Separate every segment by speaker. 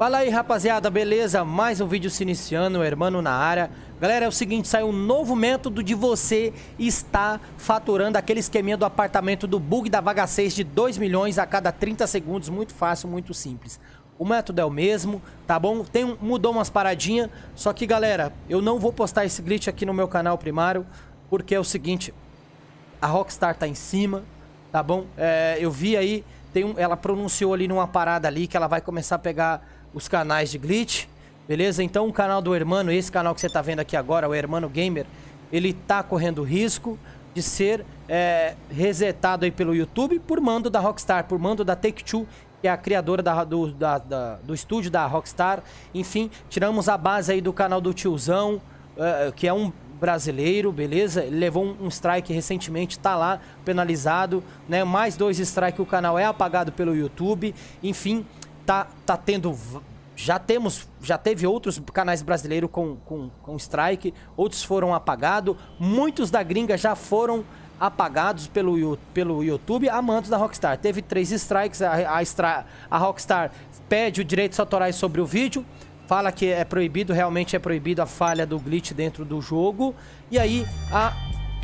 Speaker 1: Fala aí rapaziada, beleza? Mais um vídeo se iniciando, hermano na área. Galera, é o seguinte, saiu um novo método de você estar faturando aquele esqueminha do apartamento do bug da vaga 6 de 2 milhões a cada 30 segundos, muito fácil, muito simples. O método é o mesmo, tá bom? Tem um, mudou umas paradinhas, só que galera, eu não vou postar esse glitch aqui no meu canal primário, porque é o seguinte, a Rockstar tá em cima, tá bom? É, eu vi aí, tem um, ela pronunciou ali numa parada ali que ela vai começar a pegar os canais de glitch, beleza? Então o canal do Hermano, esse canal que você está vendo aqui agora, o Hermano Gamer, ele tá correndo risco de ser é, resetado aí pelo YouTube por mando da Rockstar, por mando da Take-Two, que é a criadora da, do, da, da, do estúdio da Rockstar. Enfim, tiramos a base aí do canal do tiozão, uh, que é um brasileiro, beleza? Ele levou um, um strike recentemente, tá lá penalizado, né? Mais dois strikes, o canal é apagado pelo YouTube. Enfim, tá, tá tendo. Já temos. Já teve outros canais brasileiros com, com, com strike, outros foram apagados. Muitos da gringa já foram apagados pelo, pelo YouTube a mantos da Rockstar. Teve três strikes, a, a, a Rockstar pede o direitos autorais sobre o vídeo, fala que é proibido, realmente é proibido a falha do glitch dentro do jogo. E aí a,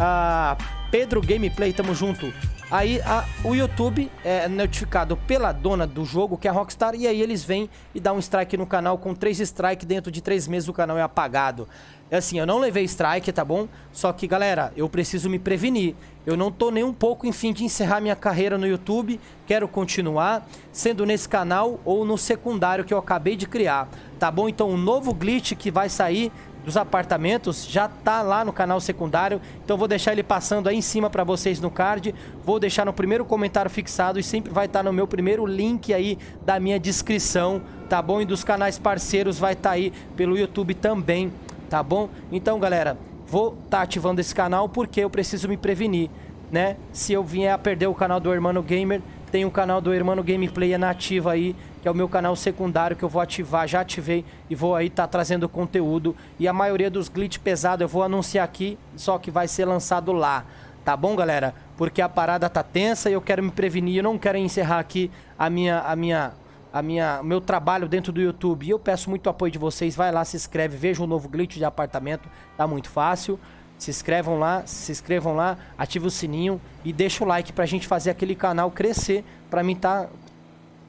Speaker 1: a Pedro Gameplay, tamo junto, Aí a, o YouTube é notificado pela dona do jogo, que é a Rockstar, e aí eles vêm e dão um strike no canal com três strikes dentro de três meses o canal é apagado. É assim, eu não levei strike, tá bom? Só que, galera, eu preciso me prevenir. Eu não tô nem um pouco em fim de encerrar minha carreira no YouTube. Quero continuar sendo nesse canal ou no secundário que eu acabei de criar, tá bom? Então, o um novo glitch que vai sair dos apartamentos, já tá lá no canal secundário. Então vou deixar ele passando aí em cima para vocês no card. Vou deixar no primeiro comentário fixado e sempre vai estar tá no meu primeiro link aí da minha descrição, tá bom? E dos canais parceiros vai estar tá aí pelo YouTube também, tá bom? Então, galera, vou estar tá ativando esse canal porque eu preciso me prevenir, né? Se eu vier a perder o canal do Hermano Gamer, tem o canal do Hermano Gameplay é nativa aí que é o meu canal secundário que eu vou ativar, já ativei e vou aí estar tá trazendo conteúdo. E a maioria dos glitch pesado eu vou anunciar aqui, só que vai ser lançado lá. Tá bom, galera? Porque a parada tá tensa e eu quero me prevenir, eu não quero encerrar aqui a minha a minha a minha, meu trabalho dentro do YouTube. E eu peço muito apoio de vocês. Vai lá, se inscreve, veja o novo glitch de apartamento. Tá muito fácil. Se inscrevam lá, se inscrevam lá, ative o sininho e deixa o like pra gente fazer aquele canal crescer, pra mim tá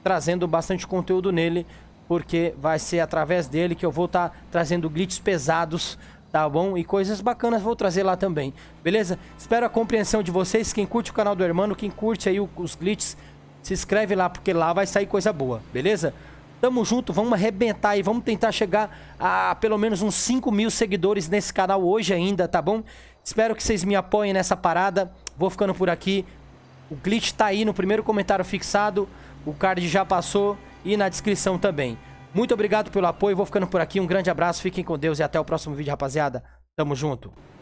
Speaker 1: trazendo bastante conteúdo nele, porque vai ser através dele que eu vou estar tá trazendo glitches pesados, tá bom? E coisas bacanas vou trazer lá também, beleza? Espero a compreensão de vocês, quem curte o canal do Hermano, quem curte aí os glitches, se inscreve lá, porque lá vai sair coisa boa, beleza? Tamo junto, vamos arrebentar aí, vamos tentar chegar a pelo menos uns 5 mil seguidores nesse canal hoje ainda, tá bom? Espero que vocês me apoiem nessa parada, vou ficando por aqui. O glitch tá aí no primeiro comentário fixado. O card já passou e na descrição também. Muito obrigado pelo apoio, vou ficando por aqui. Um grande abraço, fiquem com Deus e até o próximo vídeo, rapaziada. Tamo junto.